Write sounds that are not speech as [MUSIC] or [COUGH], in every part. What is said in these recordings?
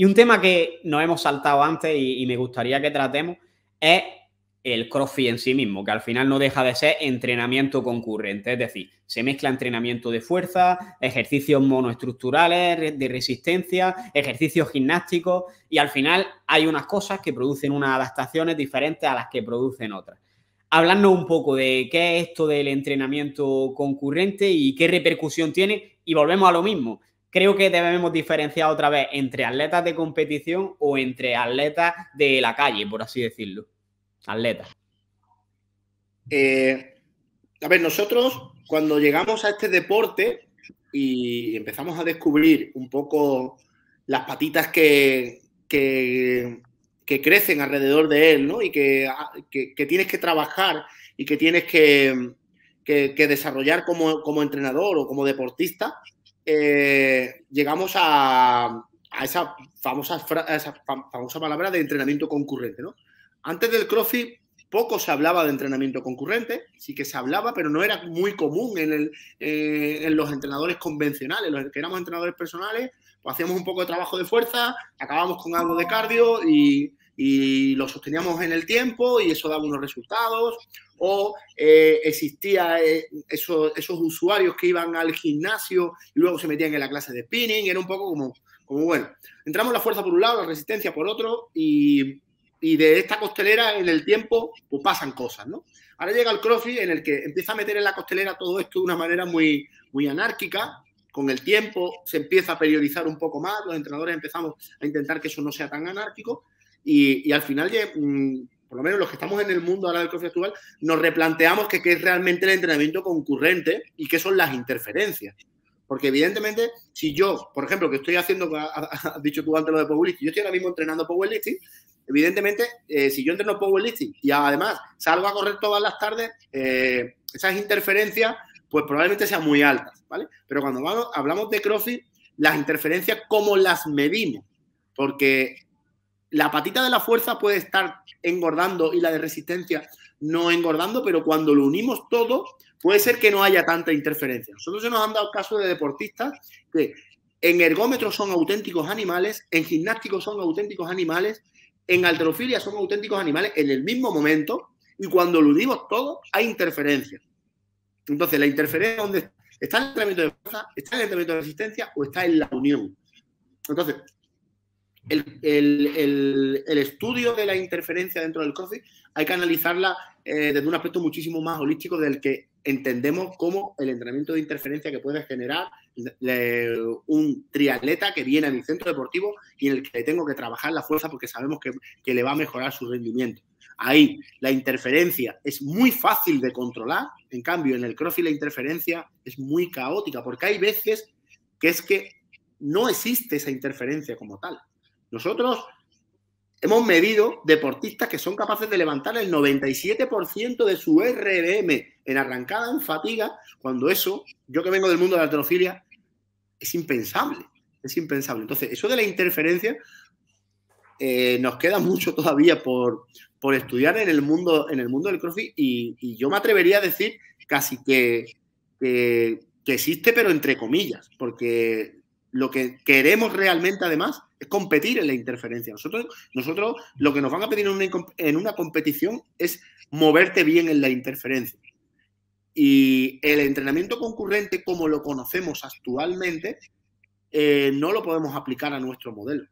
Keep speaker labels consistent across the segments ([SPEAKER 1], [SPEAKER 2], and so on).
[SPEAKER 1] Y un tema que nos hemos saltado antes y, me gustaría que tratemos es el CrossFit en sí mismo, que al final no deja de ser entrenamiento concurrente, es decir, se mezcla entrenamiento de fuerza, ejercicios monoestructurales de resistencia, ejercicios gimnásticos y al final hay unas cosas que producen unas adaptaciones diferentes a las que producen otras. Hablando un poco de qué es esto del entrenamiento concurrente y qué repercusión tiene y volvemos a lo mismo, creo que debemos diferenciar otra vez entre atletas de competición o entre atletas de la calle, por así decirlo. Atletas.
[SPEAKER 2] Eh, a ver, nosotros cuando llegamos a este deporte y empezamos a descubrir un poco las patitas que, que, crecen alrededor de él, ¿no? Y que, tienes que trabajar y que tienes que, desarrollar como, como entrenador o como deportista, eh, llegamos a, esa, famosa, famosa palabra de entrenamiento concurrente. ¿no? Antes del CrossFit poco se hablaba de entrenamiento concurrente, sí que se hablaba, pero no era muy común en, el, eh, en los entrenadores convencionales, los que éramos entrenadores personales, pues hacíamos un poco de trabajo de fuerza, acabamos con algo de cardio y, y lo sosteníamos en el tiempo y eso daba unos resultados, o eh, existía eh, esos, usuarios que iban al gimnasio y luego se metían en la clase de spinning, era un poco como, como bueno, entramos la fuerza por un lado, la resistencia por otro y, y de esta costelera en el tiempo pues pasan cosas, ¿no? Ahora llega el CrossFit en el que empieza a meter en la costelera todo esto de una manera muy, muy anárquica, con el tiempo se empieza a periodizar un poco más, los entrenadores empezamos a intentar que eso no sea tan anárquico y, y al final mm, por lo menos los que estamos en el mundo ahora del CrossFit actual, nos replanteamos que qué es realmente el entrenamiento concurrente y qué son las interferencias. Porque evidentemente, si yo, por ejemplo, que estoy haciendo, has dicho tú antes lo de powerlifting, yo estoy ahora mismo entrenando powerlifting, evidentemente, eh, si yo entreno powerlifting y además salgo a correr todas las tardes, eh, esas interferencias, pues probablemente sean muy altas, ¿vale? Pero cuando hablamos de CrossFit, las interferencias, ¿cómo las medimos? Porque la patita de la fuerza puede estar engordando y la de resistencia no engordando, pero cuando lo unimos todo, puede ser que no haya tanta interferencia. Nosotros se nos han dado casos de deportistas que en ergómetros son auténticos animales, en gimnásticos son auténticos animales, en alterofilia son auténticos animales en el mismo momento y cuando lo unimos todo hay interferencia. Entonces, la interferencia donde está? el entrenamiento de fuerza, está el entrenamiento de resistencia o está en la unión. Entonces, el, estudio de la interferencia dentro del CrossFit hay que analizarla eh, desde un aspecto muchísimo más holístico del que entendemos como el entrenamiento de interferencia que puede generar un triatleta que viene a mi centro deportivo y en el que tengo que trabajar la fuerza porque sabemos que, que le va a mejorar su rendimiento. Ahí la interferencia es muy fácil de controlar, en cambio en el CrossFit la interferencia es muy caótica porque hay veces que es que no existe esa interferencia como tal. Nosotros hemos medido deportistas que son capaces de levantar el 97% de su RDM en arrancada, en fatiga, cuando eso, yo que vengo del mundo de la atrofilia, es impensable. Es impensable. Entonces, eso de la interferencia eh, nos queda mucho todavía por, estudiar en el mundo, en el mundo del crossfit y, yo me atrevería a decir casi que, existe, pero entre comillas, porque lo que queremos realmente, además, es competir en la interferencia. Nosotros, nosotros lo que nos van a pedir en una, competición es moverte bien en la interferencia. Y el entrenamiento concurrente, como lo conocemos actualmente, eh, no lo podemos aplicar a nuestro modelo.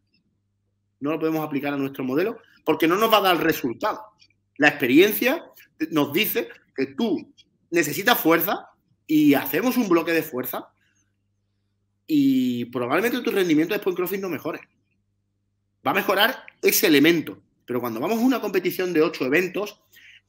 [SPEAKER 2] No lo podemos aplicar a nuestro modelo porque no nos va a dar resultado. La experiencia nos dice que tú necesitas fuerza y hacemos un bloque de fuerza y probablemente tu rendimiento después en CrossFit no mejore. Va a mejorar ese elemento, pero cuando vamos a una competición de ocho eventos,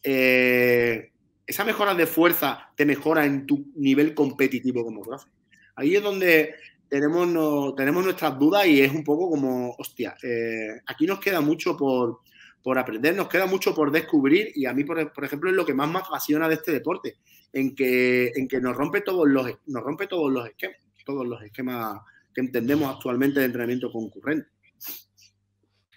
[SPEAKER 2] eh, esa mejora de fuerza te mejora en tu nivel competitivo como CrossFit. Ahí es donde tenemos, tenemos nuestras dudas y es un poco como, hostia, eh, aquí nos queda mucho por, aprender, nos queda mucho por descubrir y a mí, por, ejemplo, es lo que más me apasiona de este deporte, en que, en que nos, rompe todos los, nos rompe todos los esquemas todos los esquemas que entendemos actualmente de entrenamiento concurrente.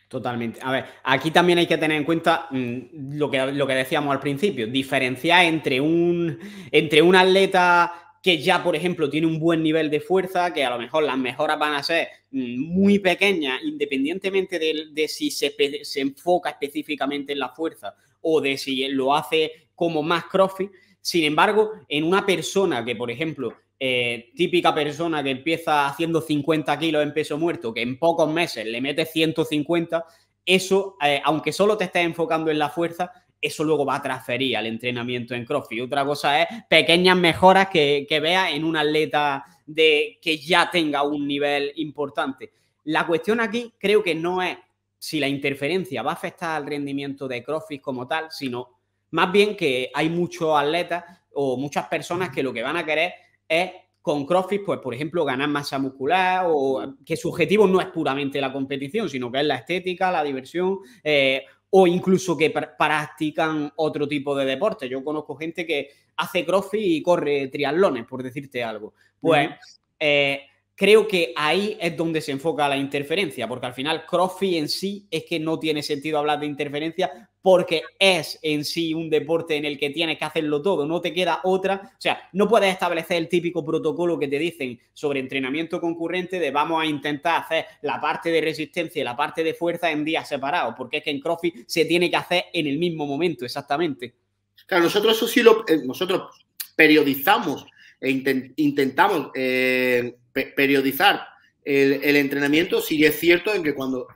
[SPEAKER 1] Totalmente. A ver, aquí también hay que tener en cuenta mm, lo, que, lo que decíamos al principio, diferenciar entre un, entre un atleta que ya, por ejemplo, tiene un buen nivel de fuerza, que a lo mejor las mejoras van a ser mm, muy pequeñas, independientemente de, de si se, se, enfoca específicamente en la fuerza o de si lo hace como más crossfit. Sin embargo, en una persona que, por ejemplo, eh, típica persona que empieza haciendo 50 kilos en peso muerto, que en pocos meses le mete 150, eso, eh, aunque solo te estés enfocando en la fuerza, eso luego va a transferir al entrenamiento en CrossFit. Otra cosa es pequeñas mejoras que, que veas en un atleta de, que ya tenga un nivel importante. La cuestión aquí creo que no es si la interferencia va a afectar al rendimiento de CrossFit como tal, sino más bien que hay muchos atletas o muchas personas que lo que van a querer es con CrossFit, pues por ejemplo, ganar masa muscular o que su objetivo no es puramente la competición, sino que es la estética, la diversión. Eh, o incluso que practican otro tipo de deporte. Yo conozco gente que hace crossfit y corre triatlones, por decirte algo. Pues creo que ahí es donde se enfoca la interferencia, porque al final CrossFit en sí es que no tiene sentido hablar de interferencia porque es en sí un deporte en el que tienes que hacerlo todo, no te queda otra, o sea, no puedes establecer el típico protocolo que te dicen sobre entrenamiento concurrente de vamos a intentar hacer la parte de resistencia y la parte de fuerza en días separados, porque es que en CrossFit se tiene que hacer en el mismo momento, exactamente.
[SPEAKER 2] Claro, nosotros eso sí lo, eh, nosotros periodizamos e intentamos eh, periodizar el, entrenamiento, si es cierto en que cuando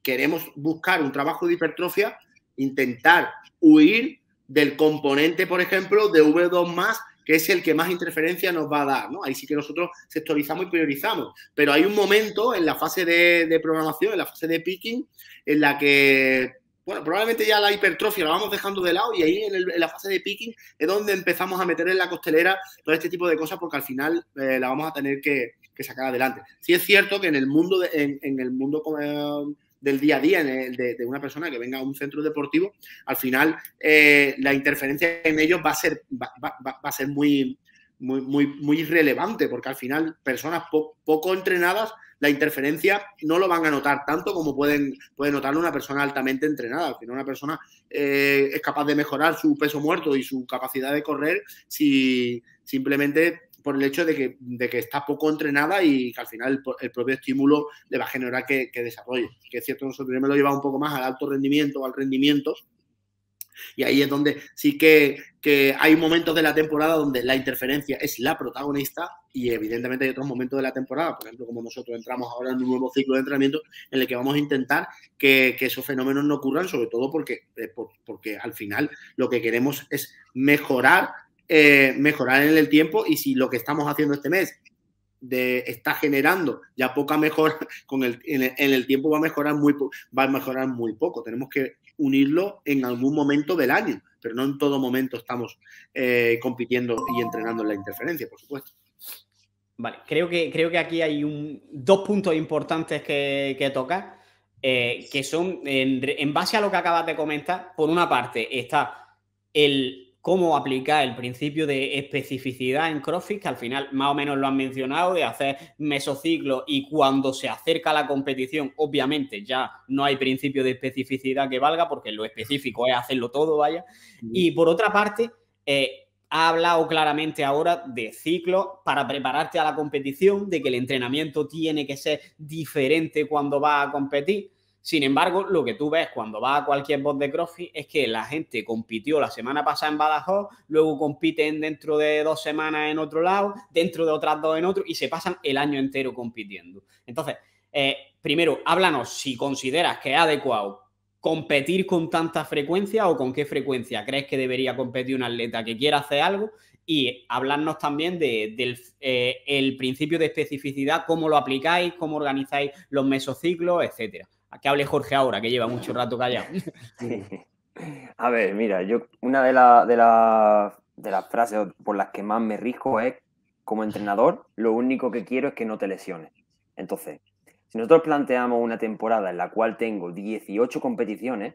[SPEAKER 2] queremos buscar un trabajo de hipertrofia, intentar huir del componente, por ejemplo, de V2 más, que es el que más interferencia nos va a dar, ¿no? Ahí sí que nosotros sectorizamos y priorizamos, pero hay un momento en la fase de programación, en la fase de picking, en la que bueno, probablemente ya la hipertrofia la vamos dejando de lado y ahí en, la fase de picking es donde empezamos a meter en la costelera todo este tipo de cosas porque al final eh, la vamos a tener que, sacar adelante. Sí es cierto que en el mundo, en, el mundo eh, del día a día de, una persona que venga a un centro deportivo, al final eh, la interferencia en ellos va a ser, va, a ser muy, muy, muy, relevante porque al final personas poco entrenadas la interferencia no lo van a notar tanto como pueden, puede notarlo una persona altamente entrenada. Al final, una persona eh, es capaz de mejorar su peso muerto y su capacidad de correr si simplemente por el hecho de que, está poco entrenada y que al final el, propio estímulo le va a generar que, desarrolle. Que es cierto, nosotros me lo lleva un poco más al alto rendimiento o al rendimiento, y ahí es donde sí que, hay momentos de la temporada donde la interferencia es la protagonista y evidentemente hay otros momentos de la temporada, por ejemplo, como nosotros entramos ahora en un nuevo ciclo de entrenamiento en el que vamos a intentar que, esos fenómenos no ocurran, sobre todo porque, eh, porque al final lo que queremos es mejorar, eh, mejorar en el tiempo y si lo que estamos haciendo este mes está generando ya poca mejora [LAUGHS] con en, el, tiempo va a mejorar muy va a mejorar muy poco tenemos que unirlo en algún momento del año, pero no en todo momento estamos eh, compitiendo y entrenando en la interferencia, por supuesto.
[SPEAKER 1] Vale, creo que, creo que aquí hay un, dos puntos importantes que, que toca, eh, que son en, en base a lo que acabas de comentar, por una parte está el cómo aplicar el principio de especificidad en CrossFit, que al final más o menos lo han mencionado, de hacer mesociclo y cuando se acerca la competición, obviamente ya no hay principio de especificidad que valga, porque lo específico es hacerlo todo, vaya. Y por otra parte, eh, ha hablado claramente ahora de ciclos para prepararte a la competición, de que el entrenamiento tiene que ser diferente cuando va a competir. Sin embargo, lo que tú ves cuando vas a cualquier box de CrossFit es que la gente compitió la semana pasada en Badajoz, luego compiten dentro de dos semanas en otro lado, dentro de otras dos en otro, y se pasan el año entero compitiendo. Entonces, eh, primero, háblanos si consideras que es adecuado competir con tanta frecuencia o con qué frecuencia crees que debería competir un atleta que quiera hacer algo y hablarnos también del eh, principio de especificidad, cómo lo aplicáis, cómo organizáis los mesociclos, etcétera que hable Jorge ahora, que lleva mucho rato callado. [LAUGHS]
[SPEAKER 3] A ver, mira, yo una de, de, de las frases por las que más me rijo es, como entrenador, lo único que quiero es que no te lesiones. Entonces, si nosotros planteamos una temporada en la cual tengo 18 competiciones,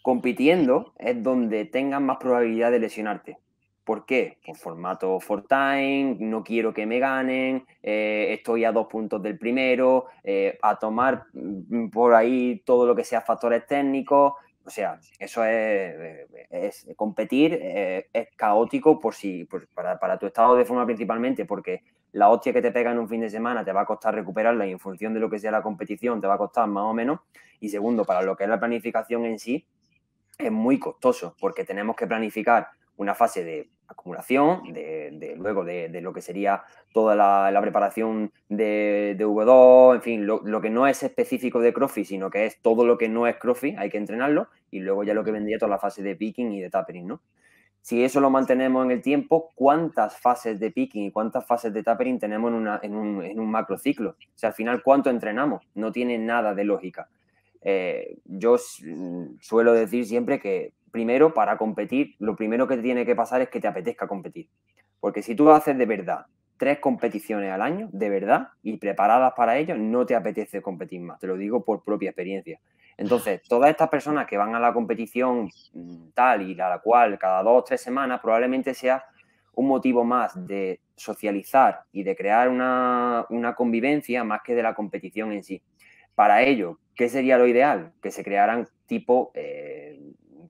[SPEAKER 3] compitiendo es donde tengas más probabilidad de lesionarte. ¿Por qué? Por formato for time, no quiero que me ganen, eh, estoy a dos puntos del primero, eh, a tomar mm, por ahí todo lo que sea factores técnicos. O sea, eso es, competir, eh, es, caótico por si, para, para tu estado de forma principalmente, porque la hostia que te pega en un fin de semana te va a costar recuperarla y en función de lo que sea la competición te va a costar más o menos. Y segundo, para lo que es la planificación en sí, es muy costoso porque tenemos que planificar una fase de acumulación, de, luego de, lo que sería toda la, preparación de, de, V2, en fin, lo, que no es específico de CrossFit, sino que es todo lo que no es CrossFit, hay que entrenarlo, y luego ya lo que vendría toda la fase de picking y de tapering, ¿no? Si eso lo mantenemos en el tiempo, ¿cuántas fases de picking y cuántas fases de tapering tenemos en, un, en macro ciclo? O sea, al final, ¿cuánto entrenamos? No tiene nada de lógica. Eh, yo mm, suelo decir siempre que primero para competir, lo primero que te tiene que pasar es que te apetezca competir. Porque si tú haces de verdad tres competiciones al año, de verdad, y preparadas para ello, no te apetece competir más. Te lo digo por propia experiencia. Entonces, [LAUGHS] todas estas personas que van a la competición mm, tal y la cual cada dos o tres semanas, probablemente sea un motivo más de socializar y de crear una, convivencia más que de la competición en sí. Para ello, ¿qué sería lo ideal? Que se crearan tipo eh,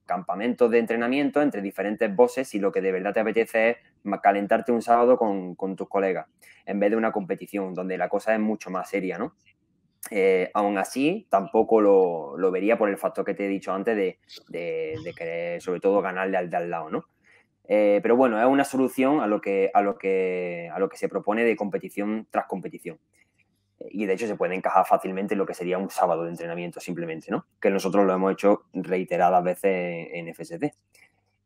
[SPEAKER 3] campamentos de entrenamiento entre diferentes bosses y lo que de verdad te apetece es calentarte un sábado con, tus colegas, en vez de una competición donde la cosa es mucho más seria, ¿no? Eh, aún así, tampoco lo, vería por el factor que te he dicho antes de, de, querer, sobre todo, ganarle al de al lado, ¿no? Eh, pero bueno, es una solución a lo, que, a, lo que, a lo que se propone de competición tras competición y de hecho se puede encajar fácilmente lo que sería un sábado de entrenamiento simplemente, ¿no? Que nosotros lo hemos hecho reiteradas veces en FSC.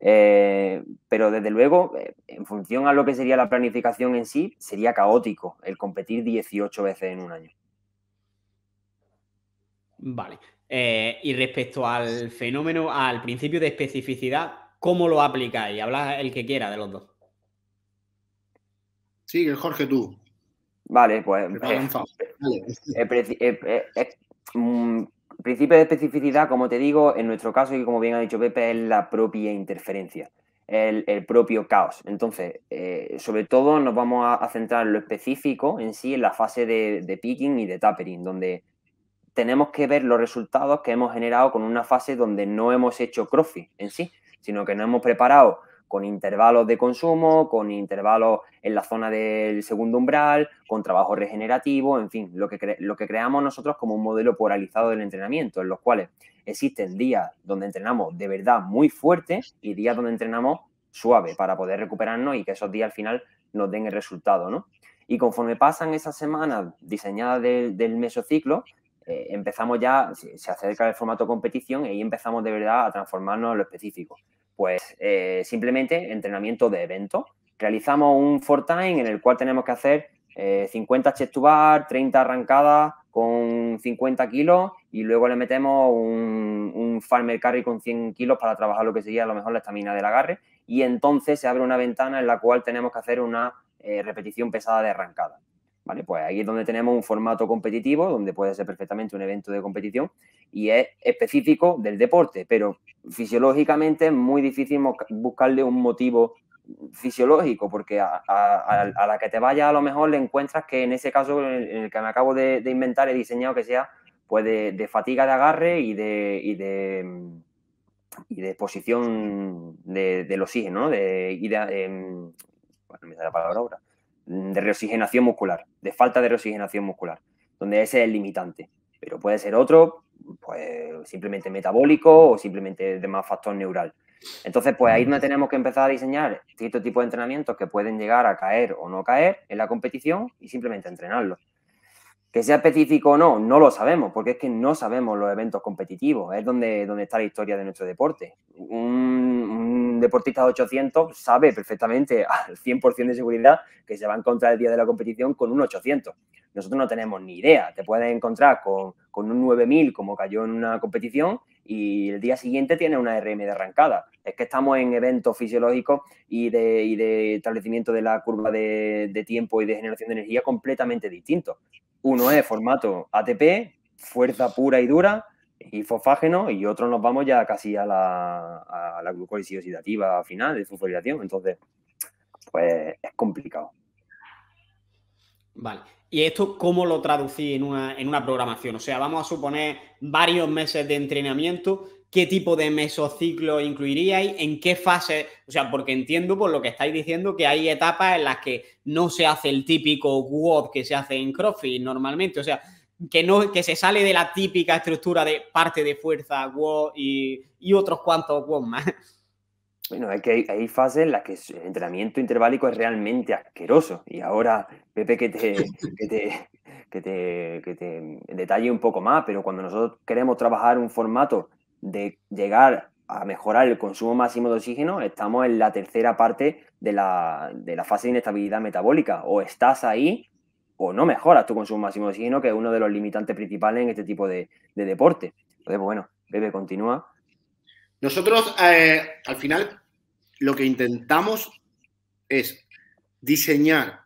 [SPEAKER 3] Eh, pero desde luego, eh, en función a lo que sería la planificación en sí, sería caótico el competir 18 veces en un año.
[SPEAKER 1] Vale. Eh, y respecto al fenómeno, al principio de especificidad, ¿cómo lo aplicáis? Habla el que quiera de los dos.
[SPEAKER 3] Sí, Jorge, tú. Vale, pues. principio de especificidad, como te digo, en nuestro caso, y como bien ha dicho Pepe, es la propia interferencia, el, propio caos. Entonces, eh, sobre todo nos vamos a, centrar en lo específico en sí, en la fase de, picking y de tapering, donde tenemos que ver los resultados que hemos generado con una fase donde no hemos hecho crossfit en sí, sino que no hemos preparado con intervalos de consumo, con intervalos en la zona del segundo umbral, con trabajo regenerativo, en fin, lo que, lo que creamos nosotros como un modelo polarizado del entrenamiento, en los cuales existen días donde entrenamos de verdad muy fuerte y días donde entrenamos suave para poder recuperarnos y que esos días al final nos den el resultado, ¿no? Y conforme pasan esas semanas diseñadas del, mesociclo, eh, empezamos ya, se acerca el formato competición y ahí empezamos de verdad a transformarnos en lo específico. Pues eh, simplemente entrenamiento de evento. Realizamos un four time en el cual tenemos que hacer 50 eh, chest bar, 30 arrancadas con 50 kilos y luego le metemos un, farmer carry con 100 kilos para trabajar lo que sería a lo mejor la estamina del agarre y entonces se abre una ventana en la cual tenemos que hacer una eh, repetición pesada de arrancada. ¿Vale? Pues ahí es donde tenemos un formato competitivo, donde puede ser perfectamente un evento de competición y es específico del deporte, pero fisiológicamente es muy difícil buscarle un motivo fisiológico, porque a, la que te vaya a lo mejor le encuentras que en ese caso en el que me acabo de, inventar he diseñado que sea pues de, fatiga de agarre y de, y de y de exposición de, del oxígeno, De, y em, bueno, me da la palabra ahora. Mm, de reoxigenación muscular, de falta de reoxigenación muscular, donde ese es el limitante. Pero puede ser otro, pues simplemente metabólico o simplemente de más factor neural. Entonces, pues ahí es donde tenemos que empezar a diseñar cierto tipo de entrenamientos que pueden llegar a caer o no caer en la competición y simplemente entrenarlos. Que sea específico o no, no lo sabemos, porque es que no sabemos los eventos competitivos, es donde, donde está la historia de nuestro deporte. Un, deportista de 800 sabe perfectamente [LAUGHS] al 100% de seguridad que se va a encontrar el día de la competición con un 800. Nosotros no tenemos ni idea, te puedes encontrar con, con un 9000 como cayó en una competición y el día siguiente tiene una RM de arrancada. Es que estamos en eventos fisiológicos y de, establecimiento de la curva de, tiempo y de generación de energía completamente distintos. Uno es formato ATP, fuerza pura y dura, y fosfágeno, y otro nos vamos ya casi a la, a glucólisis oxidativa final de fosforilación. Entonces, pues es complicado. Vale.
[SPEAKER 1] ¿Y esto cómo lo traducí en una, en una programación? O sea, vamos a suponer varios meses de entrenamiento qué tipo de mesociclo incluiríais, en qué fase, o sea, porque entiendo por lo que estáis diciendo que hay etapas en las que no se hace el típico WOD que se hace en CrossFit normalmente, o sea, que, no, que se sale de la típica estructura de parte de fuerza, WOD y,
[SPEAKER 3] otros cuantos WOD más. Bueno, hay, que, hay fases en las que el entrenamiento interválico es realmente asqueroso. Y ahora, Pepe, que te, [LAUGHS] te, te, que te detalle un poco más, pero cuando nosotros queremos trabajar un formato de llegar a mejorar el consumo máximo de oxígeno, estamos en la tercera parte de la, fase de inestabilidad metabólica. O estás ahí o no mejoras tu consumo máximo de oxígeno, que es uno de los limitantes principales en este tipo de,
[SPEAKER 2] deporte. Entonces, pues bueno, Bebe, continúa. Nosotros, eh, al final, lo que intentamos es diseñar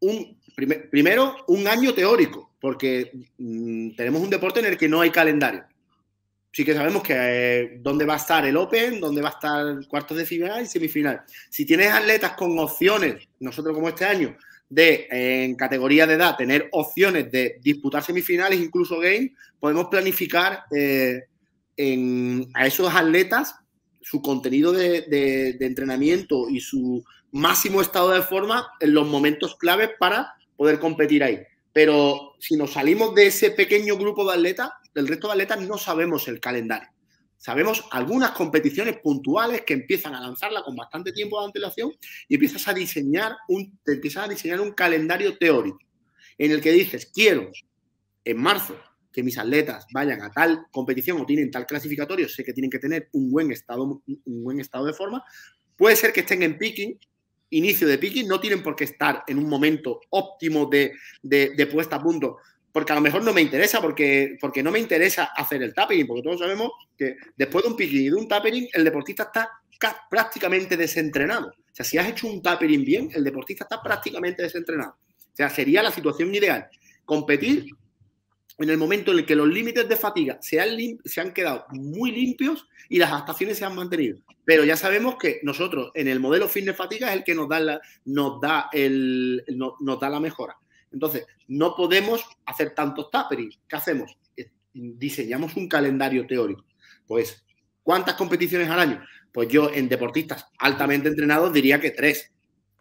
[SPEAKER 2] un, primero un año teórico, porque mm, tenemos un deporte en el que no hay calendario sí que sabemos que eh, dónde va a estar el Open, dónde va a estar el cuartos de final y semifinal. Si tienes atletas con opciones, nosotros como este año, de en categoría de edad tener opciones de disputar semifinales, incluso game, podemos planificar eh, a esos atletas su contenido de, de entrenamiento y su máximo estado de forma en los momentos claves para poder competir ahí. Pero si nos salimos de ese pequeño grupo de atletas, del resto de atletas no sabemos el calendario. Sabemos algunas competiciones puntuales que empiezan a lanzarla con bastante tiempo de antelación y empiezas a diseñar un, a diseñar un calendario teórico en el que dices, quiero en marzo que mis atletas vayan a tal competición o tienen tal clasificatorio, sé que tienen que tener un buen estado, un buen estado de forma. Puede ser que estén en picking, inicio de picking, no tienen por qué estar en un momento óptimo de, de puesta a punto, porque a lo mejor no me interesa, porque, porque no me interesa hacer el tapering, porque todos sabemos que después de un picking y de un tapering, el deportista está prácticamente desentrenado. O sea, si has hecho un tapering bien, el deportista está prácticamente desentrenado. O sea, sería la situación ideal. Competir en el momento en el que los límites de fatiga se han, quedado muy limpios y las adaptaciones se han mantenido. Pero ya sabemos que nosotros en el modelo fitness fatiga es el que nos da la, nos da el, nos da la mejora. Entonces, no podemos hacer tantos tapering. ¿Qué hacemos? Eh, diseñamos un calendario teórico. Pues, ¿cuántas competiciones al año? Pues yo en deportistas altamente entrenados diría que tres.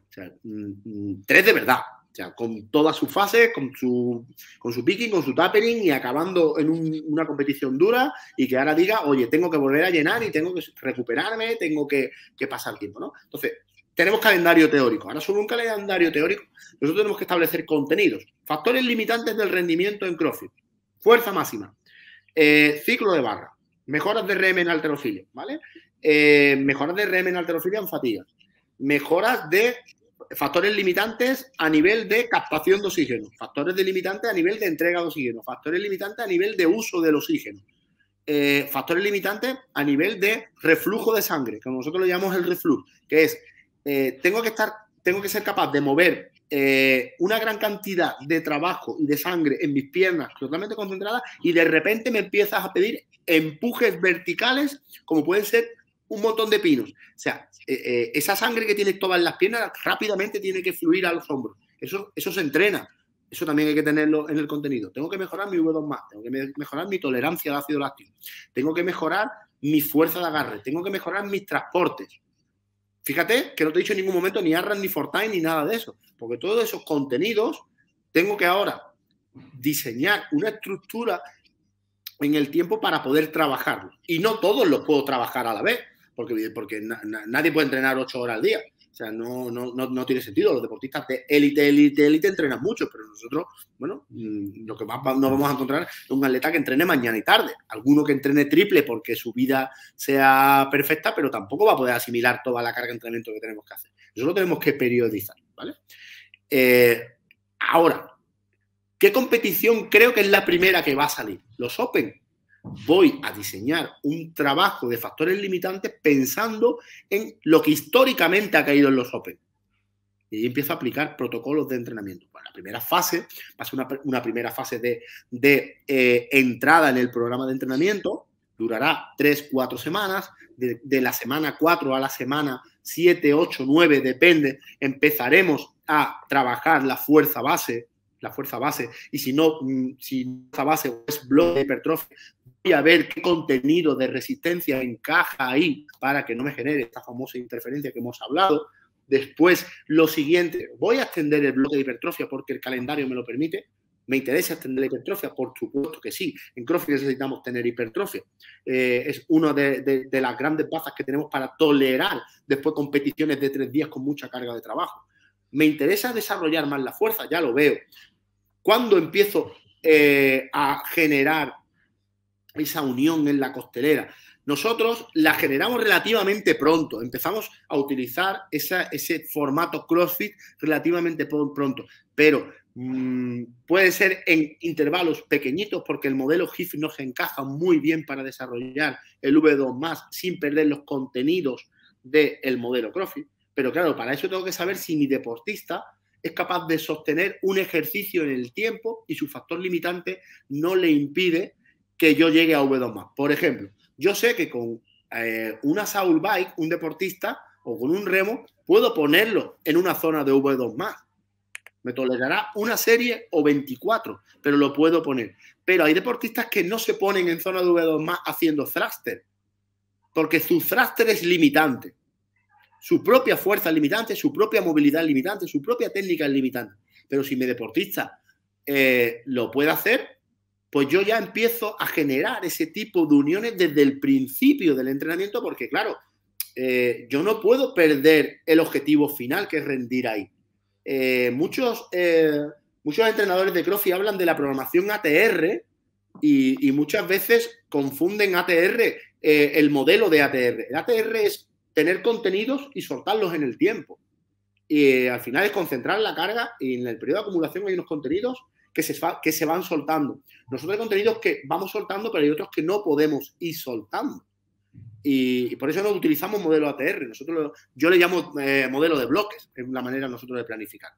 [SPEAKER 2] O sea, mm, mm, tres de verdad. O sea, con todas sus fases, con su, con su picking, con su tapering y acabando en una competición dura y que ahora diga, oye, tengo que volver a llenar y tengo que recuperarme, tengo que, que pasar tiempo, ¿no? Entonces, tenemos calendario teórico. Ahora, sobre un calendario teórico, nosotros tenemos que establecer contenidos, factores limitantes del rendimiento en CrossFit, fuerza máxima, eh, ciclo de barra, mejoras de remen en alterofilia, ¿vale? Eh, mejoras de remen en alterofilia en fatiga, mejoras de factores limitantes a nivel de captación de oxígeno, factores limitantes a nivel de entrega de oxígeno, factores limitantes a nivel de uso del oxígeno, eh, factores limitantes a nivel de reflujo de sangre, que nosotros lo llamamos el reflujo, que es eh, tengo que estar, tengo que ser capaz de mover eh, una gran cantidad de trabajo y de sangre en mis piernas totalmente concentradas y de repente me empiezas a pedir empujes verticales como pueden ser un montón de pinos. O sea, eh, esa sangre que tiene todas las piernas rápidamente tiene que fluir a los hombros. Eso, eso se entrena. Eso también hay que tenerlo en el contenido. Tengo que mejorar mi V2 más, tengo que mejorar mi tolerancia al ácido láctico, tengo que mejorar mi fuerza de agarre, tengo que mejorar mis transportes. Fíjate que no te he dicho en ningún momento ni Arran ni Fortnite ni nada de eso, porque todos esos contenidos tengo que ahora diseñar una estructura en el tiempo para poder trabajarlo. Y no todos los puedo trabajar a la vez, porque, porque nadie puede entrenar ocho horas al día. O sea, no, tiene sentido. Los deportistas de élite, élite, élite entrenan mucho, pero nosotros, bueno, mm, lo que más nos vamos a encontrar es un atleta que entrene mañana y tarde. Alguno que entrene triple porque su vida sea perfecta, pero tampoco va a poder asimilar toda la carga de entrenamiento que tenemos que hacer. Eso lo tenemos que periodizar, ¿vale? Eh, ahora, ¿qué competición creo que es la primera que va a salir? Los Open, voy a diseñar un trabajo de factores limitantes pensando en lo que históricamente ha caído en los Open. Y empiezo a aplicar protocolos de entrenamiento. la primera fase, pasa una, una primera fase de, eh, entrada en el programa de entrenamiento, durará 3, 4 semanas, de, de la semana 4 a la semana 7, 8, 9, depende, empezaremos a trabajar la fuerza base la fuerza base, y si no, mm, si fuerza base es bloque de hipertrofia, voy a ver qué contenido de resistencia encaja ahí para que no me genere esta famosa interferencia que hemos hablado. Después, lo siguiente, voy a extender el bloque de hipertrofia porque el calendario me lo permite. ¿Me interesa extender la hipertrofia? Por supuesto que sí. En CrossFit necesitamos tener hipertrofia. Eh, es una de, de, las grandes bazas que tenemos para tolerar después competiciones de tres días con mucha carga de trabajo. ¿Me interesa desarrollar más la fuerza? Ya lo veo. ¿Cuándo empiezo eh, a generar esa unión en la costelera? Nosotros la generamos relativamente pronto, empezamos a utilizar ese formato CrossFit relativamente pronto, pero mm, puede ser en intervalos pequeñitos porque el modelo HIF nos encaja muy bien para desarrollar el V2 más sin perder los contenidos del modelo CrossFit. Pero claro, para eso tengo que saber si mi deportista es capaz de sostener un ejercicio en el tiempo y su factor limitante no le impide que yo llegue a V2 Por ejemplo, yo sé que con eh, una Saul Bike, un deportista o con un remo, puedo ponerlo en una zona de V2 Me tolerará una serie o 24, pero lo puedo poner. Pero hay deportistas que no se ponen en zona de V2 haciendo thruster, porque su thruster es limitante su propia fuerza limitante, su propia movilidad limitante, su propia técnica limitante. Pero si mi deportista eh, lo puede hacer, pues yo ya empiezo a generar ese tipo de uniones desde el principio del entrenamiento, porque claro, eh, yo no puedo perder el objetivo final, que es rendir ahí. Eh, muchos, muchos entrenadores de CrossFit hablan de la programación ATR, y, muchas veces confunden ATR, el modelo de ATR. El ATR es tener contenidos y soltarlos en el tiempo. Y eh, al final es concentrar la carga y en el periodo de acumulación hay unos contenidos que se, que se van soltando. Nosotros hay contenidos que vamos soltando, pero hay otros que no podemos ir soltando. Y, por eso no utilizamos modelo ATR. Nosotros yo le llamo eh, modelo de bloques, es la manera nosotros de planificar.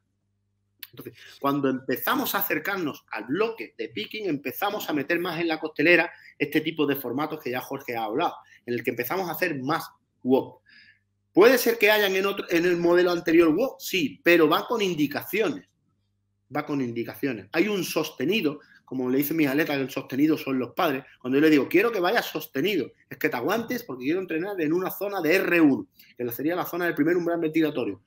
[SPEAKER 2] Entonces, cuando empezamos a acercarnos al bloque de picking, empezamos a meter más en la costelera este tipo de formatos que ya Jorge ha hablado, en el que empezamos a hacer más WOP. Puede ser que hayan en, otro, en el modelo anterior sí, pero va con indicaciones. Va con indicaciones. Hay un sostenido, como le dicen mis atletas, el sostenido son los padres. Cuando yo le digo, quiero que vayas sostenido, es que te aguantes porque quiero entrenar en una zona de R1, que sería la zona del primer umbral ventilatorio.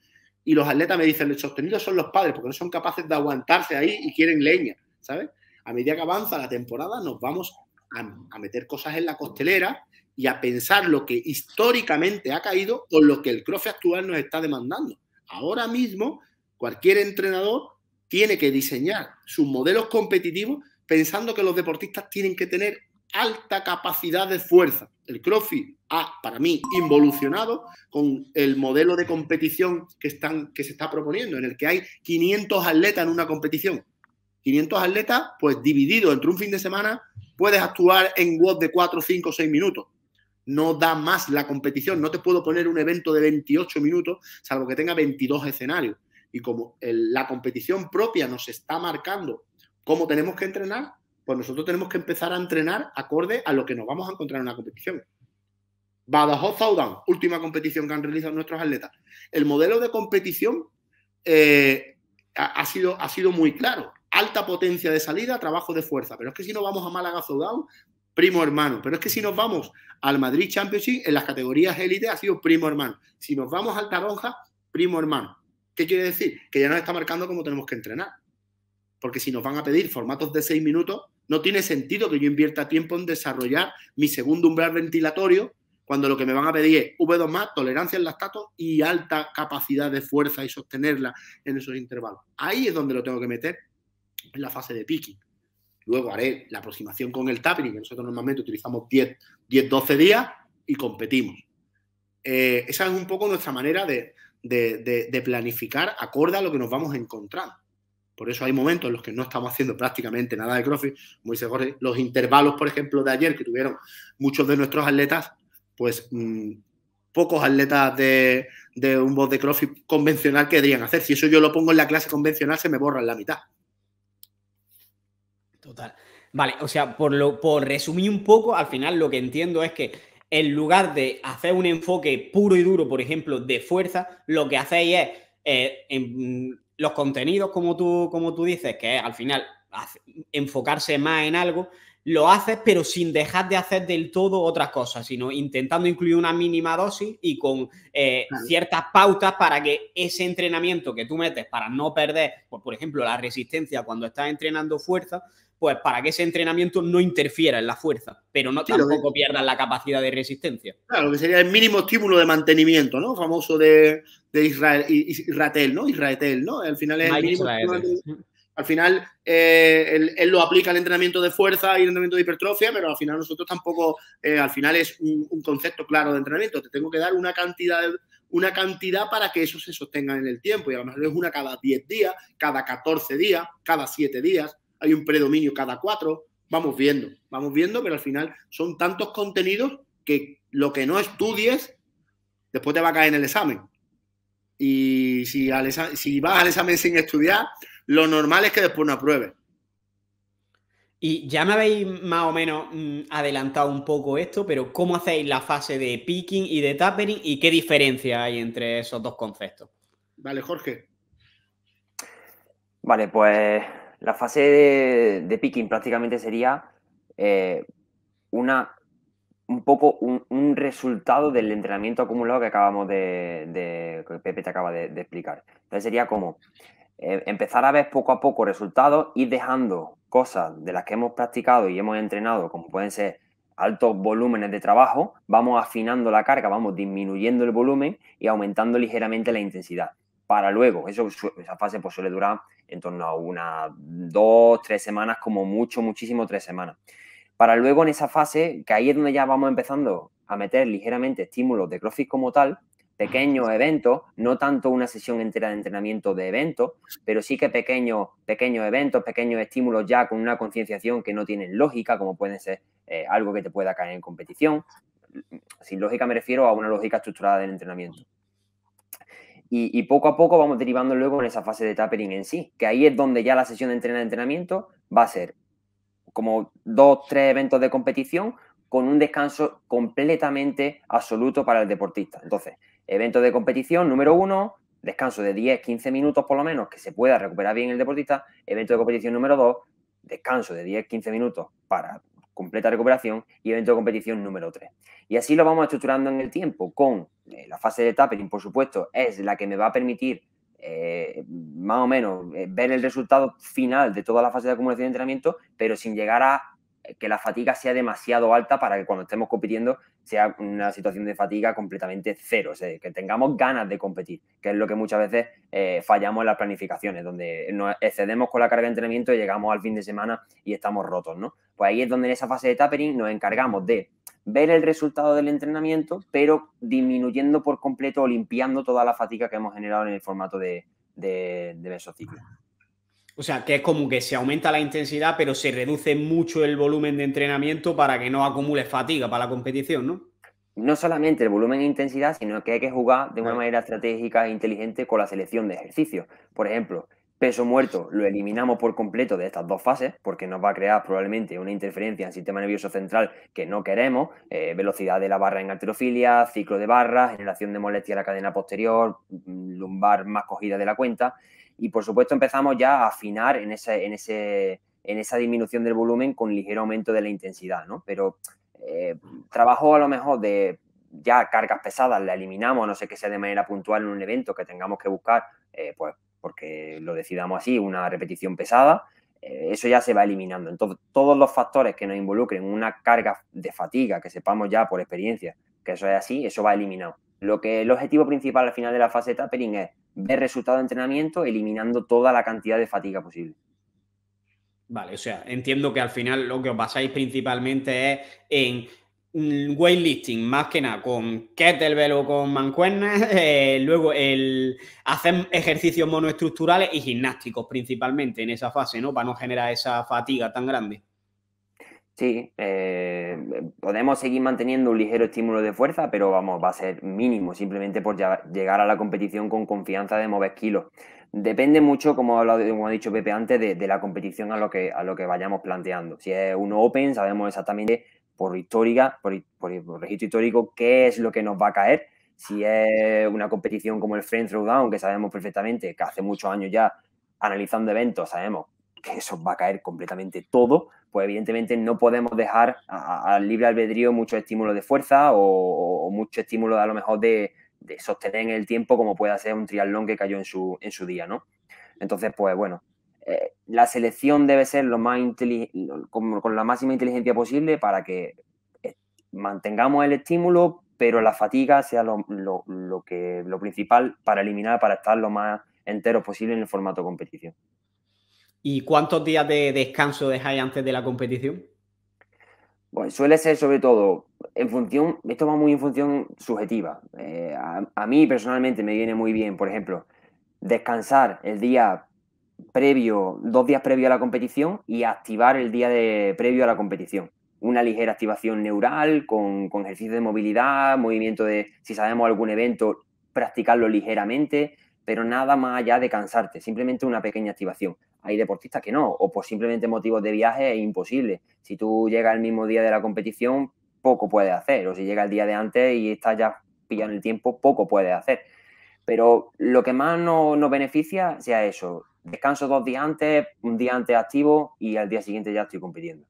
[SPEAKER 2] Y los atletas me dicen, el sostenido son los padres porque no son capaces de aguantarse ahí y quieren leña, ¿sabes? A medida que avanza la temporada, nos vamos a, a meter cosas en la costelera y a pensar lo que históricamente ha caído con lo que el CrossFit actual nos está demandando. Ahora mismo, cualquier entrenador tiene que diseñar sus modelos competitivos pensando que los deportistas tienen que tener alta capacidad de fuerza. El CrossFit ha, para mí, involucionado con el modelo de competición que, están, que se está proponiendo, en el que hay 500 atletas en una competición. 500 atletas, pues dividido entre un fin de semana, puedes actuar en WOD de 4, 5, 6 minutos no da más la competición. No te puedo poner un evento de 28 minutos, salvo que tenga 22 escenarios. Y como la competición propia nos está marcando cómo tenemos que entrenar, pues nosotros tenemos que empezar a entrenar acorde a lo que nos vamos a encontrar en la competición. Badajoz Down, última competición que han realizado nuestros atletas. El modelo de competición eh, ha, sido, ha sido muy claro. Alta potencia de salida, trabajo de fuerza. Pero es que si no vamos a Málaga Down, primo hermano. Pero es que si nos vamos al Madrid Championship, en las categorías élite ha sido primo hermano. Si nos vamos al Taronja, primo hermano. ¿Qué quiere decir? Que ya nos está marcando cómo tenemos que entrenar. Porque si nos van a pedir formatos de seis minutos, no tiene sentido que yo invierta tiempo en desarrollar mi segundo umbral ventilatorio cuando lo que me van a pedir es V2 más, tolerancia en lactato y alta capacidad de fuerza y sostenerla en esos intervalos. Ahí es donde lo tengo que meter en la fase de picking. Luego haré la aproximación con el tapping, que nosotros normalmente utilizamos 10, 12 días y competimos. Eh, esa es un poco nuestra manera de, planificar acorde a lo que nos vamos encontrando. Por eso hay momentos en los que no estamos haciendo prácticamente nada de CrossFit. Como dice los intervalos, por ejemplo, de ayer que tuvieron muchos de nuestros atletas, pues mm, pocos atletas de, un box de CrossFit convencional querían hacer. Si eso yo lo pongo en la clase convencional, se me borran la mitad.
[SPEAKER 1] Total. Vale, o sea, por, resumir un poco, al final lo que entiendo es que en lugar de hacer un enfoque puro y duro, por ejemplo, de fuerza, lo que hacéis es eh, en mm, los contenidos, como tú, como tú dices, que al final enfocarse más en algo, lo haces, pero sin dejar de hacer del todo otras cosas, sino intentando incluir una mínima dosis y con eh, ciertas pautas para que ese entrenamiento que tú metes para no perder, pues, por ejemplo, la resistencia cuando estás entrenando fuerza, pues para que ese entrenamiento no interfiera en la fuerza, pero no tampoco pierda la capacidad de resistencia.
[SPEAKER 2] Claro, lo que sería el mínimo estímulo de mantenimiento, ¿no? Famoso de, de Israel, Israel, ¿no? Israel, ¿no? Al final es al final eh, él, lo aplica al entrenamiento de fuerza y el entrenamiento de hipertrofia, pero al final nosotros tampoco, eh, al final es un, concepto claro de entrenamiento. Te tengo que dar una cantidad, una cantidad para que eso se sostenga en el tiempo. Y a lo mejor es una cada 10 días, cada 14 días, cada 7 días hay un predominio cada cuatro. Vamos viendo, vamos viendo, pero al final son tantos contenidos que lo que no estudies después te va a caer en el examen. Y si, vas al examen sin estudiar, lo normal es que después no apruebes.
[SPEAKER 1] Y ya me habéis más o menos mm, adelantado un poco esto, pero ¿cómo hacéis la fase de picking y de tapering y qué diferencia hay entre esos dos conceptos? Vale, Jorge.
[SPEAKER 3] Vale, pues la fase de, picking prácticamente sería eh, una, un poco un, resultado del entrenamiento acumulado que acabamos de, Pepe te acaba de, explicar. Entonces sería como eh, empezar a ver poco a poco resultados, y dejando cosas de las que hemos practicado y hemos entrenado, como pueden ser altos volúmenes de trabajo, vamos afinando la carga, vamos disminuyendo el volumen y aumentando ligeramente la intensidad para luego. Eso, esa fase pues, suele durar en torno a una, dos, tres semanas, como mucho, muchísimo, tres semanas. Para luego en esa fase, que ahí es donde ya vamos empezando a meter ligeramente estímulos de CrossFit como tal, pequeños eventos, no tanto una sesión entera de entrenamiento de eventos, pero sí que pequeños, pequeños eventos, pequeños estímulos ya con una concienciación que no tienen lógica, como puede ser eh, algo que te pueda caer en competición. Sin lógica me refiero a una lógica estructurada del entrenamiento. Y, poco a poco vamos derivando luego en esa fase de tapering en sí, que ahí es donde ya la sesión de entrenamiento va a ser como dos, tres eventos de competición con un descanso completamente absoluto para el deportista. Entonces, evento de competición número uno, descanso de 10, 15 minutos por lo menos, que se pueda recuperar bien el deportista. Evento de competición número dos, descanso de 10, 15 minutos para completa recuperación y evento de competición número 3. Y así lo vamos estructurando en el tiempo con eh, la fase de tapering, por supuesto, es la que me va a permitir eh, más o menos eh, ver el resultado final de toda la fase de acumulación de entrenamiento, pero sin llegar a que la fatiga sea demasiado alta para que cuando estemos compitiendo sea una situación de fatiga completamente cero, que tengamos ganas de competir, que es lo que muchas veces eh, fallamos en las planificaciones, donde excedemos con la carga de entrenamiento y llegamos al fin de semana y estamos rotos, ¿no? Pues ahí es donde en esa fase de tapering nos encargamos de ver el resultado del entrenamiento, pero disminuyendo por completo o limpiando toda la fatiga que hemos generado en el formato de, de, de o sea,
[SPEAKER 1] que es como que se aumenta la intensidad, pero se reduce mucho el volumen de entrenamiento para que no acumule fatiga para la competición, ¿no?
[SPEAKER 3] No solamente el volumen e intensidad, sino que hay que jugar de una manera estratégica e inteligente con la selección de ejercicios. Por ejemplo, peso muerto lo eliminamos por completo de estas dos fases, porque nos va a crear probablemente una interferencia en el sistema nervioso central que no queremos, eh, velocidad de la barra en arterofilia, ciclo de barra, generación de molestia en la cadena posterior, mm, lumbar más cogida de la cuenta. Y por supuesto empezamos ya a afinar en, ese, en, en esa disminución del volumen con ligero aumento de la intensidad, ¿no? Pero eh, trabajo a lo mejor de ya cargas pesadas, la eliminamos, no sé que sea de manera puntual en un evento que tengamos que buscar, eh, pues porque lo decidamos así, una repetición pesada, eh, eso ya se va eliminando. Entonces, todos los factores que nos involucren una carga de fatiga, que sepamos ya por experiencia que eso es así, eso va eliminado. Lo que el objetivo principal al final de la fase tapering es ver resultado de entrenamiento eliminando toda la cantidad de fatiga posible.
[SPEAKER 1] Vale, o sea, entiendo que al final lo que os basáis principalmente es en weightlifting, más que nada, con kettlebell o con mancuernas, [LAUGHS] eh, luego el hacer ejercicios monoestructurales y gimnásticos principalmente en esa fase, ¿no? Para no generar esa fatiga tan grande.
[SPEAKER 3] Sí, eh, podemos seguir manteniendo un ligero estímulo de fuerza, pero vamos, va a ser mínimo, simplemente por llegar a la competición con confianza de mover kilos. Depende mucho, como ha, dicho Pepe antes, de, la competición a lo, que, a lo que vayamos planteando. Si es uno Open, sabemos exactamente por histórica, por, registro histórico, qué es lo que nos va a caer. Si es una competición como el Friends Throwdown, que sabemos perfectamente que hace muchos años ya, analizando eventos, sabemos que eso va a caer completamente todo pues evidentemente no podemos dejar al libre albedrío mucho estímulo de fuerza o, mucho estímulo a lo mejor de, sostener en el tiempo como puede ser un triatlón que cayó en su, día, ¿no? Entonces, pues bueno, eh, la selección debe ser lo más con, con la máxima inteligencia posible para que eh, mantengamos el estímulo, pero la fatiga sea lo, lo, que, lo principal para eliminar, para estar lo más entero posible en el formato competición.
[SPEAKER 1] ¿Y cuántos días de descanso dejáis antes de la competición?
[SPEAKER 3] Bueno, suele ser sobre todo en función, esto va muy en función subjetiva. Eh, a, mí personalmente me viene muy bien, por ejemplo, descansar el día previo, dos días previo a la competición y activar el día de, previo a la competición. Una ligera activación neural con, con ejercicio de movilidad, movimiento de, si sabemos algún evento, practicarlo ligeramente pero nada más allá de cansarte, simplemente una pequeña activación. Hay deportistas que no, o por simplemente motivos de viaje es imposible. Si tú llegas el mismo día de la competición, poco puedes hacer, o si llega el día de antes y estás ya pillando el tiempo, poco puedes hacer. Pero lo que más nos beneficia sea eso, descanso dos días antes, un día antes activo y al día siguiente ya estoy compitiendo.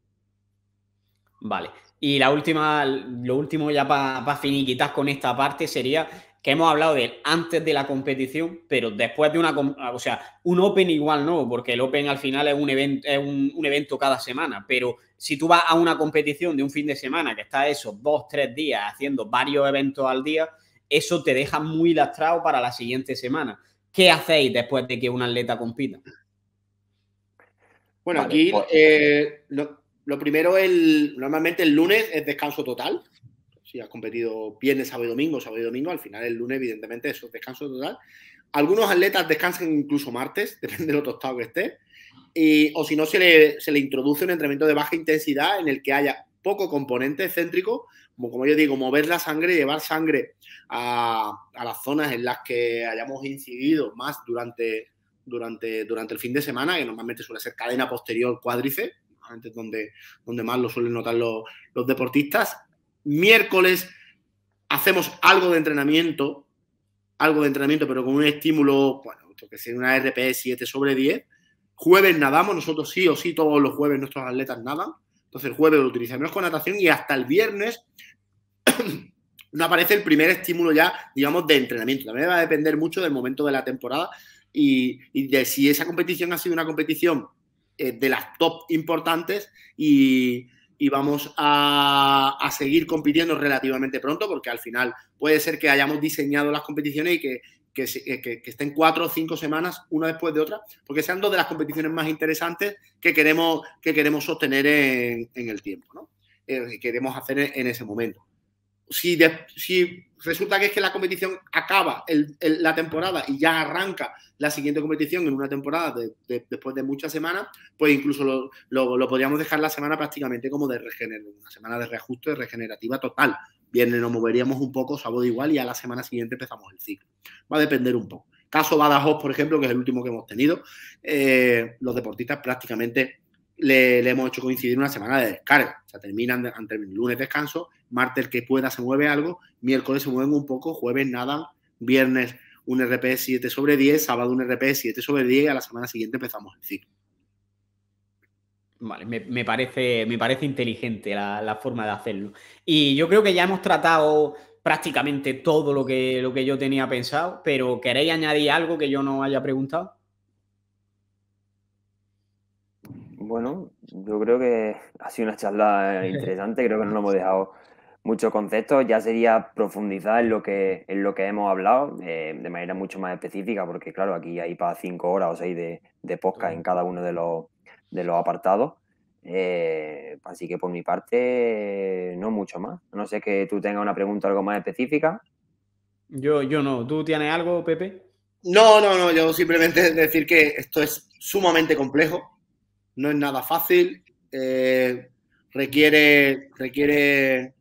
[SPEAKER 3] Vale.
[SPEAKER 1] Y la última, lo último ya para pa finiquitar con esta parte sería que hemos hablado de antes de la competición, pero después de una, o sea, un Open igual no, porque el Open al final es un evento, es un, evento cada semana, pero si tú vas a una competición de un fin de semana que está esos dos, tres días haciendo varios eventos al día, eso te deja muy lastrado para la siguiente semana. ¿Qué hacéis después de que un atleta compita?
[SPEAKER 2] Bueno, aquí pues eh, lo, primero, el, normalmente el lunes es descanso total, si has competido viernes, sábado y domingo, sábado y domingo, al final el lunes, evidentemente, ...esos descansos descanso total. Algunos atletas descansan incluso martes, [LAUGHS] depende del otro estado que esté. Y, o si no, se le, se le introduce un entrenamiento de baja intensidad en el que haya poco componente céntrico, como, como yo digo, mover la sangre, llevar sangre a, a, las zonas en las que hayamos incidido más durante, durante, durante el fin de semana, que normalmente suele ser cadena posterior cuádrice, donde, donde más lo suelen notar los, los deportistas, miércoles hacemos algo de entrenamiento, algo de entrenamiento, pero con un estímulo, bueno, que sea una RP 7 sobre 10. Jueves nadamos, nosotros sí o sí, todos los jueves nuestros atletas nadan. Entonces el jueves lo utilizamos con natación y hasta el viernes [COUGHS] no aparece el primer estímulo ya, digamos, de entrenamiento. También va a depender mucho del momento de la temporada y, de si esa competición ha sido una competición eh, de las top importantes y y vamos a, seguir compitiendo relativamente pronto porque al final puede ser que hayamos diseñado las competiciones y eh, que, estén cuatro o cinco semanas una después de otra, porque sean dos de las competiciones más interesantes que queremos, que queremos sostener en, el tiempo, ¿no? Eh, que queremos hacer en ese momento si, si resulta que es que la competición acaba el, la temporada y ya arranca la siguiente competición en una temporada después de muchas semanas, pues incluso lo, podríamos dejar la semana prácticamente como de regenerar una semana de reajuste, de regenerativa total. Viernes nos moveríamos un poco, sábado igual y a la semana siguiente empezamos el ciclo. Va a depender un poco. Caso Badajoz, por ejemplo, que es el último que hemos tenido, eh, los deportistas prácticamente le, hemos hecho coincidir una semana de descarga. O sea, terminan ante el lunes descanso, martes que pueda se mueve algo, miércoles se mueven un poco, jueves nada, viernes un RP 7 sobre 10, sábado un RP 7 sobre 10 y a la semana siguiente empezamos el ciclo.
[SPEAKER 1] Vale, me, parece, me parece inteligente la, la, forma de hacerlo. Y yo creo que ya hemos tratado prácticamente todo lo que, lo que yo tenía pensado, pero ¿queréis añadir algo que yo no haya preguntado?
[SPEAKER 3] Bueno, yo creo que [LAUGHS] ha sido una charla [LAUGHS] interesante, creo que no nos hemos dejado muchos conceptos, ya sería profundizar en lo que, lo que hemos hablado eh, de manera mucho más específica, porque claro, aquí hay para cinco horas o seis de, podcast en cada uno de los, de los apartados. Eh, así que por mi parte, no mucho más. No sé que tú tengas una pregunta algo más específica.
[SPEAKER 2] Yo, yo no. ¿Tú tienes algo, Pepe? No, no, no. Yo simplemente decir que esto es sumamente complejo no es nada fácil, eh, requiere, requiere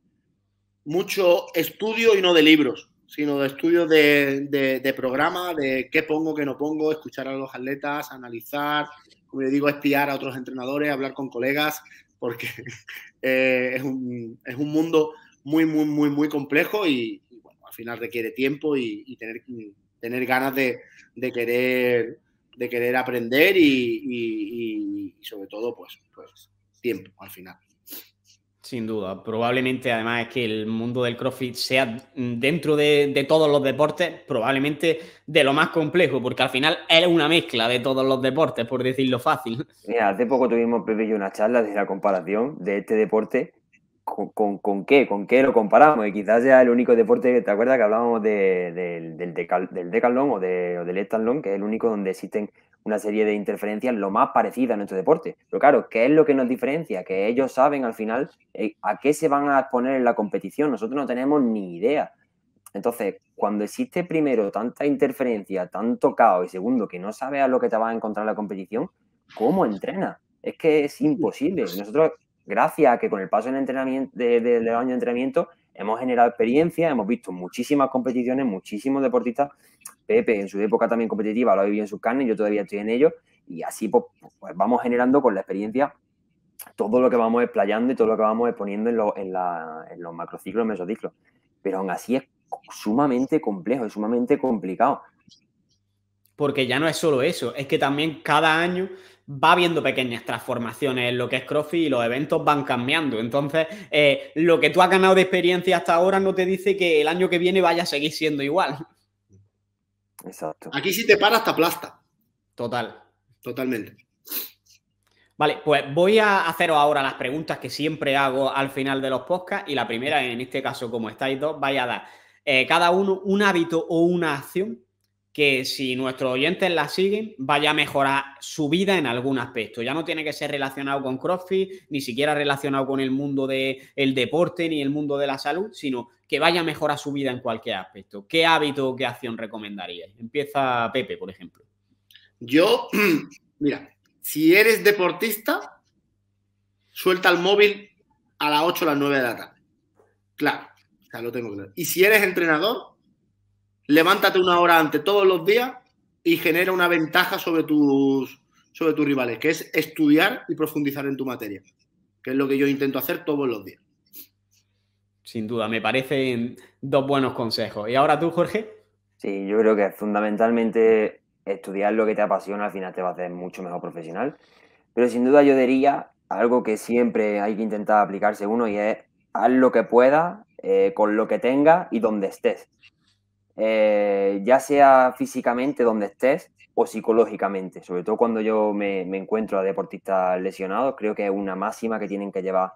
[SPEAKER 2] mucho estudio y no de libros, sino de estudio de, programa, de qué pongo, qué no pongo, escuchar a los atletas, analizar, como le digo, espiar a otros entrenadores, hablar con colegas, porque [LAUGHS] eh, es, un, mundo muy, muy, muy, muy complejo y, bueno, al final requiere tiempo y, tener, tener ganas de, de querer de querer aprender y, sobre todo, pues, pues, tiempo al final.
[SPEAKER 1] Sin duda, probablemente además es que el mundo del CrossFit sea dentro de, todos los deportes, probablemente de lo más complejo, porque al final es una mezcla de todos los deportes, por decirlo fácil.
[SPEAKER 3] Mira, hace poco tuvimos Pepe y una charla de la comparación de este deporte con, qué, con qué lo comparamos. Y quizás sea el único deporte, que ¿te acuerdas que hablábamos del, decalón o, de, o del heptatlón, que es el único donde existen una serie de interferencias lo más parecida a nuestro deporte. Pero claro, ¿qué es lo que nos diferencia? Que ellos saben al final eh, a qué se van a exponer en la competición. Nosotros no tenemos ni idea. Entonces, cuando existe primero tanta interferencia, tanto caos y segundo que no sabes a lo que te vas a encontrar en la competición, ¿cómo entrena Es que es imposible. Nosotros gracias a que con el paso del, entrenamiento, año de entrenamiento hemos generado experiencia, hemos visto muchísimas competiciones, muchísimos deportistas. Pepe en su época también competitiva lo ha vivido en sus carnes, yo todavía estoy en ellos. Y así pues, pues, vamos generando con la experiencia todo lo que vamos explayando y todo lo que vamos exponiendo en, lo, en, en los macrociclos, mesociclos. Pero aún así es sumamente complejo, es sumamente complicado
[SPEAKER 1] porque ya no es solo eso, es que también cada año va habiendo pequeñas transformaciones en lo que es CrossFit y los eventos van cambiando. Entonces, eh, lo que tú has ganado de experiencia hasta ahora no te dice que el año que viene vaya a seguir siendo igual.
[SPEAKER 2] Exacto. Aquí
[SPEAKER 1] si te paras te aplasta.
[SPEAKER 2] Total. Totalmente.
[SPEAKER 1] Vale, pues voy a haceros ahora las preguntas que siempre hago al final de los podcasts y la primera, en este caso, como estáis dos, vaya a dar eh, cada uno un hábito o una acción que si nuestros oyentes la siguen, vaya a mejorar su vida en algún aspecto. Ya no tiene que ser relacionado con CrossFit, ni siquiera relacionado con el mundo del el deporte ni el mundo de la salud, sino que vaya a mejorar su vida en cualquier aspecto. ¿Qué hábito o qué acción
[SPEAKER 2] recomendarías? Empieza Pepe, por ejemplo. Yo, [CLEARS THROAT] mira, si eres deportista, suelta el móvil a las 8 o las 9 de la tarde. Claro, ...ya lo tengo claro. Y si eres entrenador, levántate una hora antes todos los días y genera una ventaja sobre tus, sobre tus rivales, que es estudiar y profundizar en tu materia, que es lo que yo intento hacer todos los días.
[SPEAKER 3] Sin duda, me parecen dos buenos consejos. ¿Y ahora tú, Jorge? Sí, yo creo que fundamentalmente estudiar lo que te apasiona al final te va a hacer mucho mejor profesional. Pero sin duda yo diría algo que siempre hay que intentar aplicarse uno y es haz lo que puedas, eh, con lo que tengas y donde estés. Eh, ya sea físicamente donde estés o psicológicamente, sobre todo cuando yo me, encuentro a deportistas lesionados, creo que es una máxima que tienen que llevar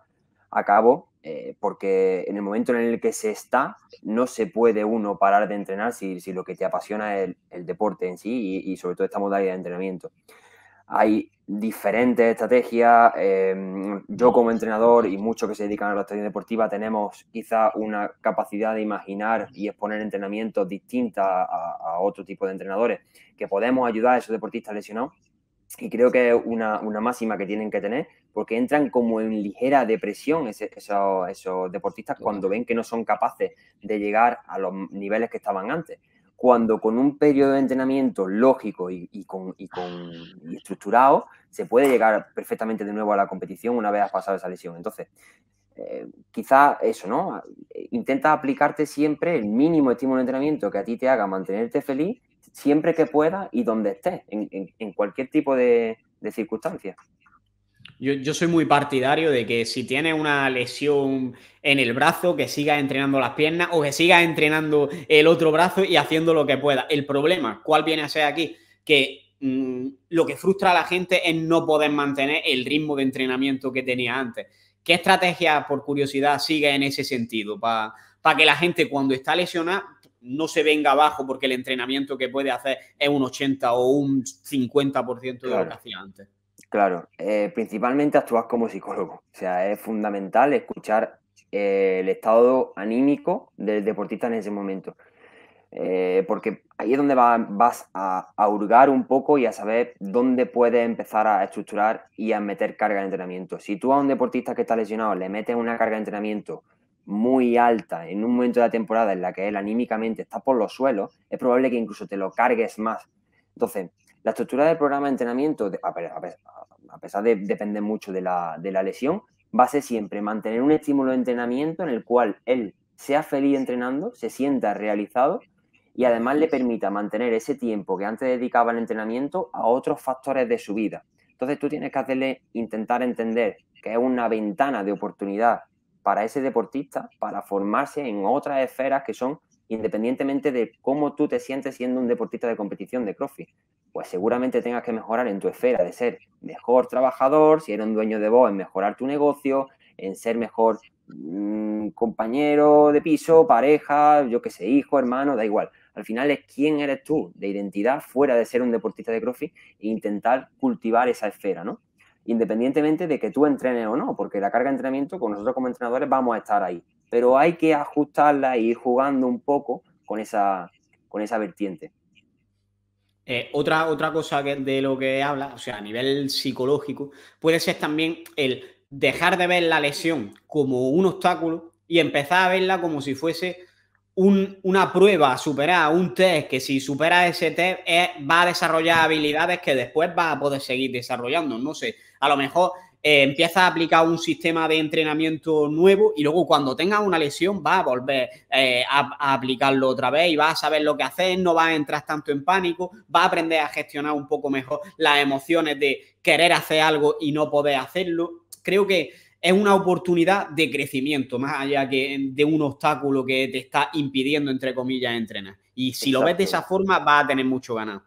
[SPEAKER 3] a cabo, eh, porque en el momento en el que se está, no se puede uno parar de entrenar si, si lo que te apasiona es el, deporte en sí y, y, sobre todo esta modalidad de entrenamiento. Hay diferentes estrategias. Em, yo como entrenador y muchos que se dedican a la estrategia deportiva tenemos quizá una capacidad de imaginar y exponer entrenamientos distintos a, otro tipo de entrenadores que podemos ayudar a esos deportistas lesionados. Y creo que es una, máxima que tienen que tener porque entran como en ligera depresión esos, esos deportistas cuando ven que no son capaces de llegar a los niveles que estaban antes cuando con un periodo de entrenamiento lógico y, con, y, estructurado, se puede llegar perfectamente de nuevo a la competición una vez has pasado esa lesión. Entonces, quizás eh, quizá eso, ¿no? Intenta aplicarte siempre el mínimo estímulo de entrenamiento que a ti te haga mantenerte feliz siempre que puedas y donde estés, en, cualquier tipo de, de circunstancias.
[SPEAKER 1] Yo, soy muy partidario de que si tiene una lesión en el brazo, que siga entrenando las piernas o que siga entrenando el otro brazo y haciendo lo que pueda. El problema, ¿cuál viene a ser aquí? Que mm, lo que frustra a la gente es no poder mantener el ritmo de entrenamiento que tenía antes. ¿Qué estrategia, por curiosidad, sigue en ese sentido? Para que la gente cuando está lesionada no se venga abajo porque el entrenamiento que puede hacer es un 80 o un 50% de lo que hacía antes.
[SPEAKER 3] Claro, eh, principalmente actúas como psicólogo. O sea, es fundamental escuchar eh, el estado anímico del deportista en ese momento. Eh, porque ahí es donde vas a, hurgar un poco y a saber dónde puedes empezar a estructurar y a meter carga de entrenamiento. Si tú a un deportista que está lesionado le metes una carga de entrenamiento muy alta en un momento de la temporada en la que él anímicamente está por los suelos, es probable que incluso te lo cargues más. Entonces, la estructura del programa de entrenamiento, a, a, a pesar de depender mucho de la, de la lesión, va a ser siempre mantener un estímulo de entrenamiento en el cual él sea feliz entrenando, se sienta realizado y además le permita mantener ese tiempo que antes dedicaba al entrenamiento a otros factores de su vida. Entonces tú tienes que hacerle intentar entender que es una ventana de oportunidad para ese deportista para formarse en otras esferas que son independientemente de cómo tú te sientes siendo un deportista de competición de CrossFit pues seguramente tengas que mejorar en tu esfera de ser mejor trabajador, si eres un dueño de voz, en mejorar tu negocio, en ser mejor mm, compañero de piso, pareja, yo qué sé, hijo, hermano, da igual. Al final es quién eres tú de identidad fuera de ser un deportista de CrossFit e intentar cultivar esa esfera, ¿no? Independientemente de que tú entrenes o no, porque la carga de entrenamiento con nosotros como entrenadores vamos a estar ahí, pero hay que ajustarla e ir jugando un poco con esa, con esa vertiente.
[SPEAKER 1] Eh, otra, otra cosa que, de lo que habla, o sea, a nivel psicológico, puede ser también el dejar de ver la lesión como un obstáculo y empezar a verla como si fuese una prueba a superar, un test, que si supera ese test eh, va a desarrollar habilidades que después va a poder seguir desarrollando. No sé, a lo mejor eh, empieza a aplicar un sistema de entrenamiento nuevo y luego cuando tenga una lesión va a volver eh, a, aplicarlo otra vez y va a saber lo que hacer, no va a entrar tanto en pánico, va a aprender a gestionar un poco mejor las emociones de querer hacer algo y no poder hacerlo. Creo que es una oportunidad de crecimiento, más allá que de un obstáculo que te está impidiendo, entre comillas, entrenar. Y si lo ves de esa forma,
[SPEAKER 3] va a tener mucho ganado.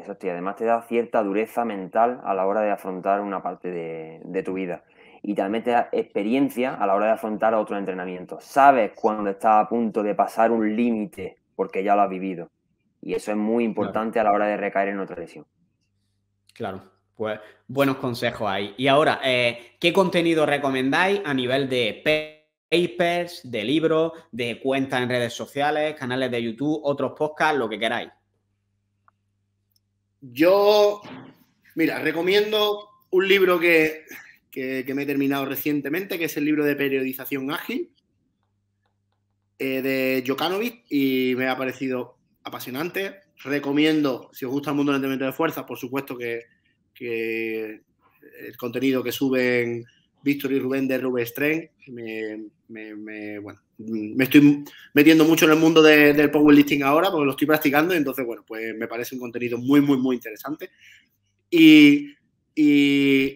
[SPEAKER 3] Eso, y además te da cierta dureza mental a la hora de afrontar una parte de, tu vida. Y también te da experiencia a la hora de afrontar otro entrenamiento. Sabes cuando estás a punto de pasar un límite porque ya lo has vivido. Y eso es muy importante a la hora de recaer en otra lesión.
[SPEAKER 1] Claro, pues buenos consejos ahí. Y ahora, eh, ¿qué contenido recomendáis a nivel de papers, de libros, de cuentas en redes sociales, canales de YouTube, otros podcasts, lo que queráis?
[SPEAKER 2] Yo, mira, recomiendo un libro que, me he terminado recientemente, que es el libro de periodización ágil eh, de Jokanovic y me ha parecido apasionante. Recomiendo, si os gusta el mundo del entrenamiento de fuerza, por supuesto que, que el contenido que suben Víctor y Rubén de Rubestren. Me, me, bueno, me estoy metiendo mucho en el mundo del del powerlifting ahora porque lo estoy practicando y entonces, bueno, pues me parece un contenido muy, muy, muy interesante. Y,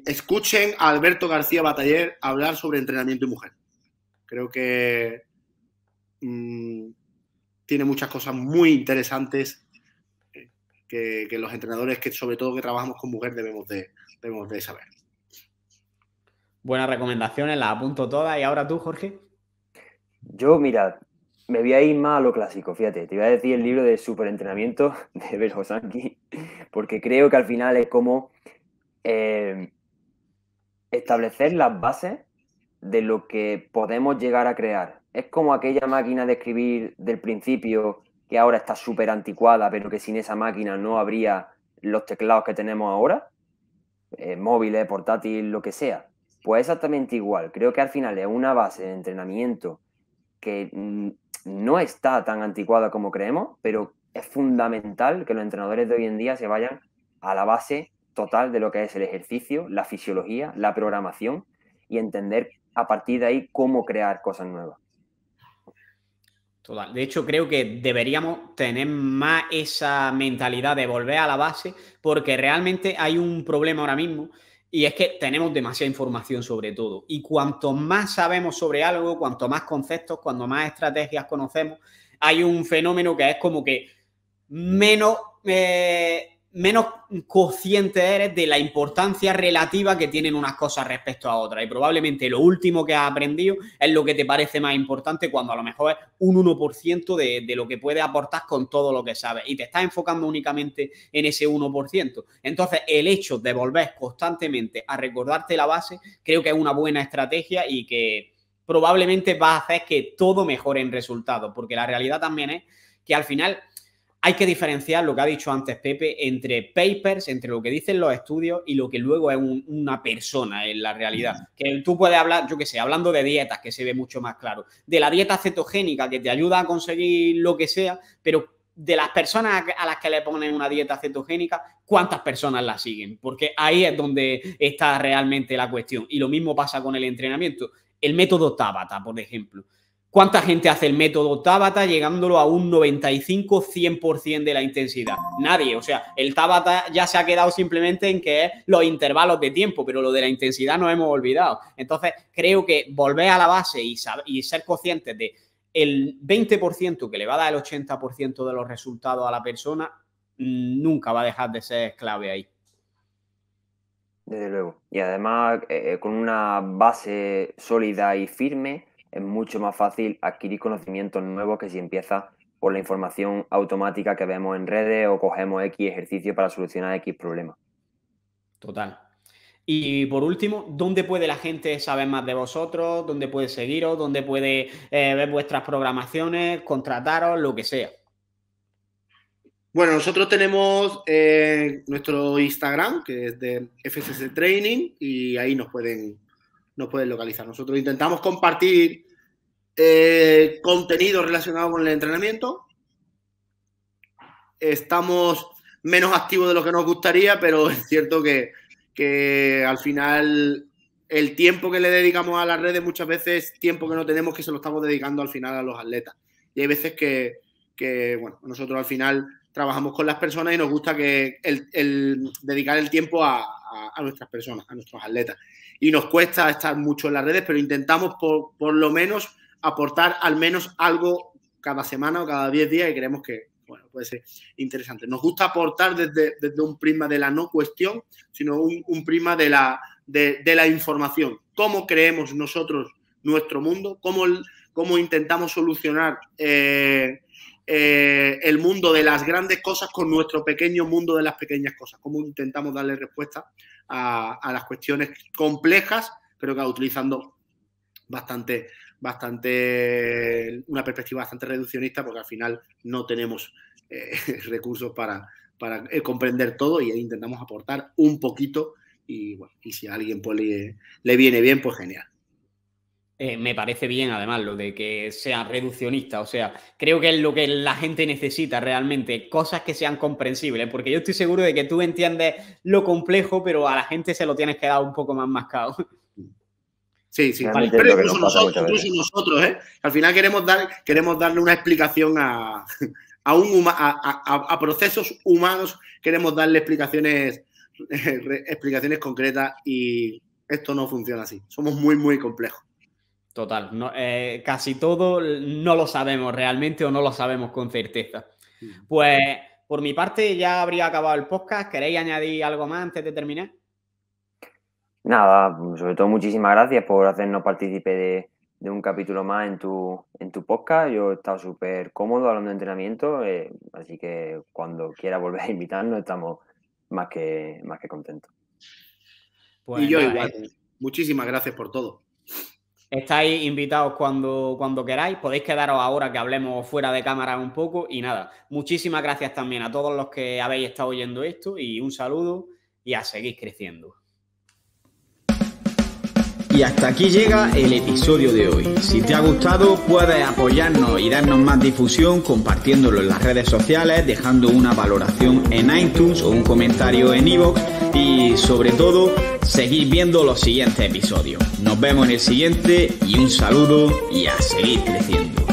[SPEAKER 2] escuchen a Alberto García Bataller hablar sobre entrenamiento y mujer. Creo que mm, tiene muchas cosas muy interesantes eh, que, los entrenadores, que sobre todo que trabajamos con mujer, debemos debemos de saber.
[SPEAKER 1] Buenas recomendaciones, las apunto todas. ¿Y ahora tú, Jorge?
[SPEAKER 3] Yo, mira, me voy a ir más a lo clásico, fíjate. Te iba a decir el libro de superentrenamiento [LAUGHS] de Berhosanki, porque creo que al final es como eh, establecer las bases de lo que podemos llegar a crear. Es como aquella máquina de escribir del principio que ahora está súper anticuada, pero que sin esa máquina no habría los teclados que tenemos ahora, eh, móviles, portátil, lo que sea. Pues exactamente igual. Creo que al final es una base de entrenamiento que mm, no está tan anticuada como creemos, pero es fundamental que los entrenadores de hoy en día se vayan a la base total de lo que es el ejercicio, la fisiología, la programación y entender a partir de ahí cómo crear cosas nuevas.
[SPEAKER 1] Total. De hecho, creo que deberíamos tener más esa mentalidad de volver a la base porque realmente hay un problema ahora mismo y es que tenemos demasiada información sobre todo. Y cuanto más sabemos sobre algo, cuanto más conceptos, cuanto más estrategias conocemos, hay un fenómeno que es como que menos eh, menos consciente eres de la importancia relativa que tienen unas cosas respecto a otras. Y probablemente lo último que has aprendido es lo que te parece más importante cuando a lo mejor es un 1% de, lo que puedes aportar con todo lo que sabes. Y te estás enfocando únicamente en ese 1%. Entonces, el hecho de volver constantemente a recordarte la base, creo que es una buena estrategia y que probablemente va a hacer que todo mejore en resultado. Porque la realidad también es que al final hay que diferenciar lo que ha dicho antes Pepe entre papers, entre lo que dicen los estudios y lo que luego es una persona en la realidad. Que tú puedes hablar, yo qué sé, hablando de dietas, que se ve mucho más claro, de la dieta cetogénica que te ayuda a conseguir lo que sea, pero de las personas a las que le ponen una dieta cetogénica, cuántas personas la siguen, porque ahí es donde está realmente la cuestión. Y lo mismo pasa con el entrenamiento. El método Tabata, por ejemplo. ¿Cuánta gente hace el método Tabata llegándolo a un 95-100% de la intensidad? Nadie. O sea, el Tabata ya se ha quedado simplemente en que es los intervalos de tiempo, pero lo de la intensidad no hemos olvidado. Entonces, creo que volver a la base y, y ser conscientes de el 20% que le va a dar el 80% de los resultados a la persona, mm, nunca va a dejar de ser clave ahí.
[SPEAKER 3] Desde luego. Y además, eh, eh, con una base sólida y firme, es mucho más fácil adquirir conocimientos nuevos que si empieza por la información automática que vemos en redes o cogemos X ejercicio para solucionar X problema. Total.
[SPEAKER 1] Y por último, ¿dónde puede la gente saber más de vosotros? ¿Dónde puede seguiros? ¿Dónde puede
[SPEAKER 2] eh, ver vuestras programaciones? ¿Contrataros? Lo que sea. Bueno, nosotros tenemos eh, nuestro Instagram, que es de FCC Training, y ahí nos pueden nos pueden localizar. Nosotros intentamos compartir eh, contenido relacionado con el entrenamiento. Estamos menos activos de lo que nos gustaría, pero [LAUGHS] es cierto que, al final el tiempo que le dedicamos a las redes muchas veces es tiempo que no tenemos que se lo estamos dedicando al final a los atletas. Y hay veces que, que bueno, nosotros al final trabajamos con las personas y nos gusta que el dedicar el tiempo a, a, nuestras personas, a nuestros atletas. Y nos cuesta estar mucho en las redes, pero intentamos por, lo menos aportar al menos algo cada semana o cada diez días y creemos que, bueno, puede ser interesante. Nos gusta aportar desde, desde un prisma de la no cuestión, sino un, un prisma de la, de, la información. ¿Cómo creemos nosotros nuestro mundo? ¿Cómo, cómo intentamos solucionar eh, eh, el mundo de las grandes cosas con nuestro pequeño mundo de las pequeñas cosas, cómo intentamos darle respuesta a, las cuestiones complejas, pero que utilizando bastante, bastante, una perspectiva bastante reduccionista, porque al final no tenemos eh, [LAUGHS] recursos para, para eh, comprender todo y intentamos aportar un poquito. Y, bueno, y si a alguien pues le viene bien, pues genial.
[SPEAKER 1] Eh, me parece bien, además, lo de que sea reduccionista, O sea, creo que es lo que la gente necesita realmente, cosas que sean comprensibles, porque yo estoy seguro de que tú entiendes lo complejo, pero a la gente se lo tienes que dar un
[SPEAKER 2] poco más mascado. Sí, sí, pero incluso nosotros, nosotros, ¿eh? Al final queremos, dar, queremos darle una explicación a, [LAUGHS] procesos humanos, queremos darle explicaciones, [LAUGHS] explicaciones concretas y esto no funciona así. Somos muy, muy complejos.
[SPEAKER 1] Total, eh, casi todo no lo sabemos realmente o no lo sabemos con certeza. Mm. Pues por mi parte ya habría acabado el podcast. ¿Queréis añadir algo más antes de terminar?
[SPEAKER 3] Nada, sobre todo muchísimas gracias por hacernos partícipe de, un capítulo más en tu, en tu podcast. Yo he estado súper cómodo hablando de entrenamiento, eh, así que cuando quiera volver a invitarnos estamos más que, más que contentos. Pues, y
[SPEAKER 1] yo pues, igual.
[SPEAKER 2] Eh, muchísimas gracias por todo.
[SPEAKER 1] Estáis invitados cuando, cuando queráis. Podéis quedaros ahora que hablemos fuera de cámara un poco. Y nada, muchísimas gracias también a todos los que habéis estado oyendo esto y un saludo y a seguir creciendo. Y hasta aquí llega el episodio de hoy. Si te ha gustado, puedes apoyarnos y darnos más difusión compartiéndolo en las redes sociales, dejando una valoración en iTunes o un comentario en iVoox y sobre todo seguir viendo los siguientes episodios. Nos vemos en el siguiente y un saludo y a seguir
[SPEAKER 3] creciendo.